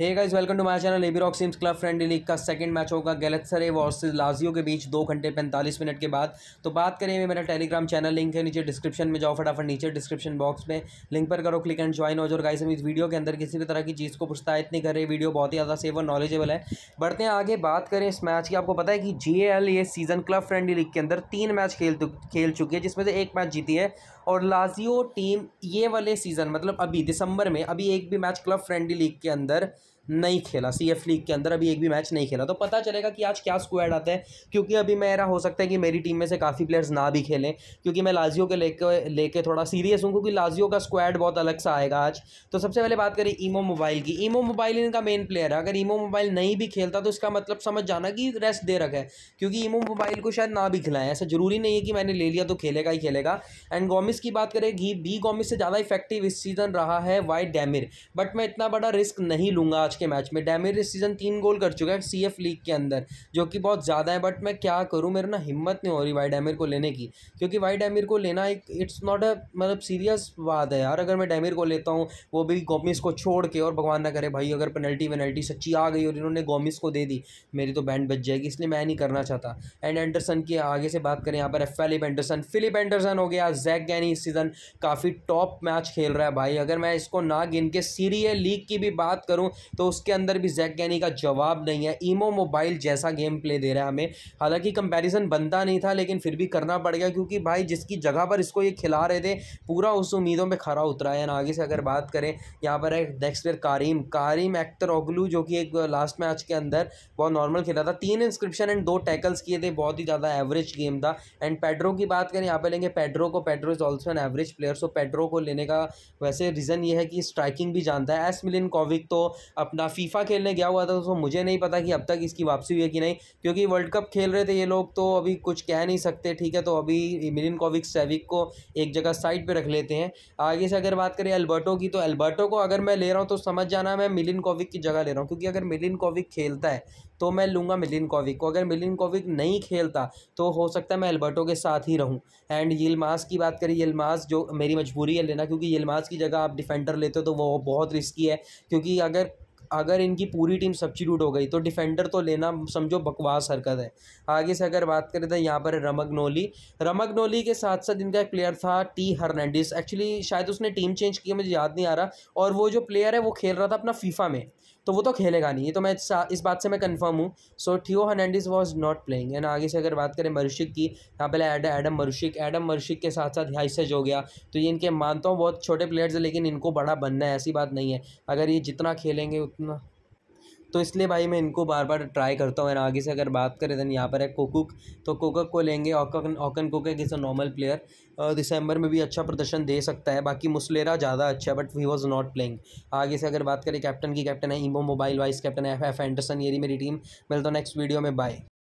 hey guys welcome to my channel AB Rock Sims club friendly league का second match होगा Galatasaray versus Lazio के बीच दो घंटे पैंतालीस मिनट के बाद तो बात करें मेरा टेलीग्राम चैनल लिंक है नीचे डिस्क्रिप्शन में जाओ फटाफट नीचे डिस्क्रिप्शन बॉक्स में लिंक पर करो क्लिक एंड ज्वाइन हो जाओ गाइस हम इस वीडियो के अंदर किसी भी तरह की चीज़ को पुस्तायत नहीं कर रहे वीडियो बहुत ही ज़्यादा सेफ और नॉलेजेबल है बढ़ते हैं आगे बात करें इस मैच की आपको पता है कि जी ये सीज़न क्लब फ्रेंडली लीग के अंदर तीन मैच खेल खेल चुकी है जिसमें से एक मैच जीती है और लाजियो टीम ये वाले सीज़न मतलब अभी दिसंबर में अभी एक भी मैच क्लब फ्रेंडली लीग के अंदर नहीं खेला सी एफ लीग के अंदर अभी एक भी मैच नहीं खेला तो पता चलेगा कि आज क्या स्क्वाड आता है क्योंकि अभी मेरा हो सकता है कि मेरी टीम में से काफ़ी प्लेयर्स ना भी खेलें क्योंकि मैं लाजियो के लेकर लेके थोड़ा सीरियस हूँ क्योंकि लाजियो का स्क्वाड बहुत अलग सा आएगा आज तो सबसे पहले बात करें ईमो मोबाइल की ईमो मोबाइल इनका मेन प्लेयर है अगर ईमो मोबाइल नहीं भी खेलता तो इसका मतलब समझ जाना कि रेस्ट दे रखा है क्योंकि ईमो मोबाइल को शायद ना भी खिलाएं ऐसा ज़रूरी नहीं है कि मैंने ले लिया तो खेलेगा ही खेलेगा एंड गोमिस की बात करें घी बी गोमिस से ज़्यादा इफेक्टिव इस सीज़न रहा है वाइट डैमिर बट मैं इतना बड़ा रिस्क नहीं लूँगा आज के मैच में डैमिर इस सीज़न तीन गोल कर चुका है सी एफ लीग के अंदर जो कि बहुत ज़्यादा है बट मैं क्या करूँ मेरे ना हिम्मत नहीं हो रही वाई डैमिर को लेने की क्योंकि वाई डैमिर को लेना एक इट्स नॉट अ मतलब सीरियस बात है यार अगर मैं डैमिर को लेता हूँ वो भी गोमिस को छोड़ के और भगवान ना करे भाई अगर पेनल्टी वेनल्टी सच्ची आ गई और इन्होंने गोमिस को दे दी मेरी तो बैंड बच जाएगी इसलिए मैं नहीं करना चाहता एंड एंडरसन की आगे से बात करें यहाँ पर फिलिप एंडरसन फिलिप एंडरसन हो गया जैक गैनी इस सीज़न काफ़ी टॉप मैच खेल रहा है भाई अगर मैं इसको ना गिन के सीरी लीग की भी बात करूँ तो उसके अंदर भी जैक गैनी का जवाब नहीं है ईमो मोबाइल जैसा गेम प्ले दे रहा है हमें हालांकि कंपैरिजन बनता नहीं था लेकिन फिर भी करना पड़ गया क्योंकि भाई जिसकी जगह पर इसको ये खिला रहे थे पूरा उस उम्मीदों पर खरा उतरा है आगे से अगर बात करें यहाँ पर है next player Kerem Kerem Akturkoglu जो कि एक लास्ट मैच के अंदर बहुत नॉर्मल खेला था तीन इंस्क्रिप्शन एंड दो टैकल्स किए थे बहुत ही ज़्यादा एवरेज गेम था एंड पेड्रो की बात करें यहाँ पर लेंगे पेड्रो को Pedro is also an average player so Pedro को लेने का वैसे रीज़न ये है कि स्ट्राइकिंग भी जानता है एस मिलिन कोविक तो अपने ना फीफा खेलने गया हुआ था तो मुझे नहीं पता कि अब तक इसकी वापसी हुई है कि नहीं क्योंकि वर्ल्ड कप खेल रहे थे ये लोग तो अभी कुछ कह नहीं सकते ठीक है तो अभी मिलिन कोविक सेविक को एक जगह साइड पर रख लेते हैं आगे से अगर बात करें अल्बर्टो की तो अल्बर्टो को अगर मैं ले रहा हूँ तो समझ जाना मैं मिलिन कोविक की जगह ले रहा हूँ क्योंकि अगर मिलिन कोविक खेलता है तो मैं लूँगा मिलिन कोविक को अगर मिलिन कोविक नहीं खेलता तो हो सकता है मैं अल्बर्टो के साथ ही रहूँ एंड यिलमास की बात करें यिलमास जो मेरी मजबूरी है लेना क्योंकि यिलमास की जगह आप डिफेंडर लेते हो तो वो बहुत रिस्की है क्योंकि अगर अगर इनकी पूरी टीम सब्सिट्यूट हो गई तो डिफेंडर तो लेना समझो बकवास हरकत है आगे से अगर बात करें तो यहाँ पर रमक नोली रमक नोली के साथ साथ इनका एक प्लेयर था टी हर्नैंडिस एक्चुअली शायद उसने टीम चेंज किया मुझे याद नहीं आ रहा और वो जो प्लेयर है वो खेल रहा था अपना फीफा में तो वो तो खेलेगा नहीं तो मैं इस बात से मैं कंफर्म हूँ so Theo Hernandez was not playing and आगे से अगर बात करें मरुशिक की यहाँ पहले Ad Adam Marusic Adam Marusic के साथ साथ हाइसेज हो गया तो ये इनके मानता हूँ बहुत छोटे प्लेयर्स हैं लेकिन इनको बड़ा बनना है ऐसी बात नहीं है अगर ये जितना खेलेंगे उतना तो इसलिए भाई मैं इनको बार बार ट्राई करता हूँ आगे से अगर बात करें देन यहाँ पर है कोकुक तो कोकक को लेंगे Orkun Orkun Kokcu is a normal player दिसंबर में भी अच्छा प्रदर्शन दे सकता है बाकी मुस्लेरा ज़्यादा अच्छा है but we was not playing आगे से अगर बात करें कैप्टन की कैप्टन है इमो मोबाइल वाइस कैप्टन है एफ एफ एंडरसन ये मेरी टीम मिलता हूँ नेक्स्ट वीडियो में बाय